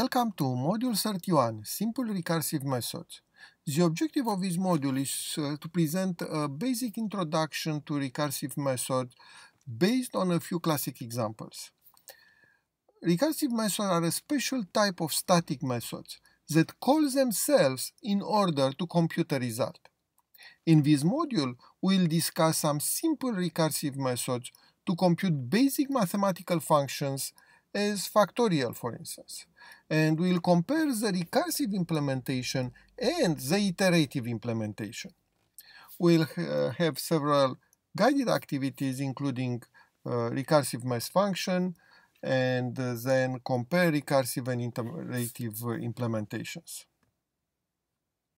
Welcome to Module 31, Simple Recursive Methods. The objective of this module is uh, to present a basic introduction to recursive methods based on a few classic examples. Recursive methods are a special type of static methods that call themselves in order to compute a result. In this module, we'll discuss some simple recursive methods to compute basic mathematical functions as factorial, for instance. And we'll compare the recursive implementation and the iterative implementation. We'll uh, have several guided activities, including uh, recursive mass function, and uh, then compare recursive and iterative uh, implementations.